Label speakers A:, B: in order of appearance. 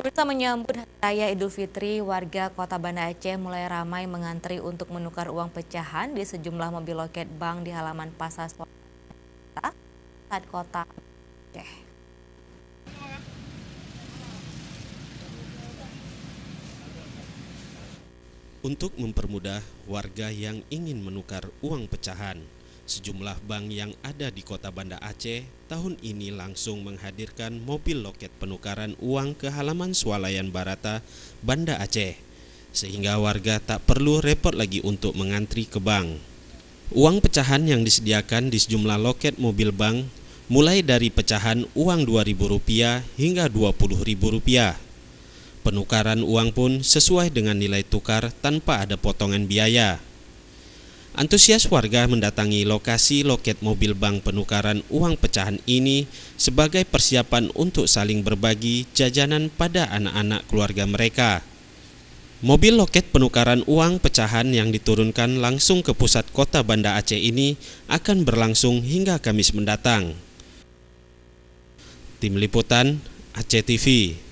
A: Pemirsa menyambut Raya Idul Fitri, warga kota Banda Aceh mulai ramai mengantri untuk menukar uang pecahan di sejumlah mobil loket bank di halaman pasar saat kota Aceh.
B: Untuk mempermudah warga yang ingin menukar uang pecahan, Sejumlah bank yang ada di kota Banda Aceh tahun ini langsung menghadirkan mobil loket penukaran uang ke halaman Swalayan Barata, Banda Aceh, sehingga warga tak perlu repot lagi untuk mengantri ke bank. Uang pecahan yang disediakan di sejumlah loket mobil bank mulai dari pecahan uang Rp2.000 hingga Rp20.000. Penukaran uang pun sesuai dengan nilai tukar tanpa ada potongan biaya. Antusias warga mendatangi lokasi loket mobil bank penukaran uang pecahan ini sebagai persiapan untuk saling berbagi jajanan pada anak-anak keluarga mereka. Mobil loket penukaran uang pecahan yang diturunkan langsung ke pusat kota Banda Aceh ini akan berlangsung hingga Kamis mendatang. Tim Liputan Aceh TV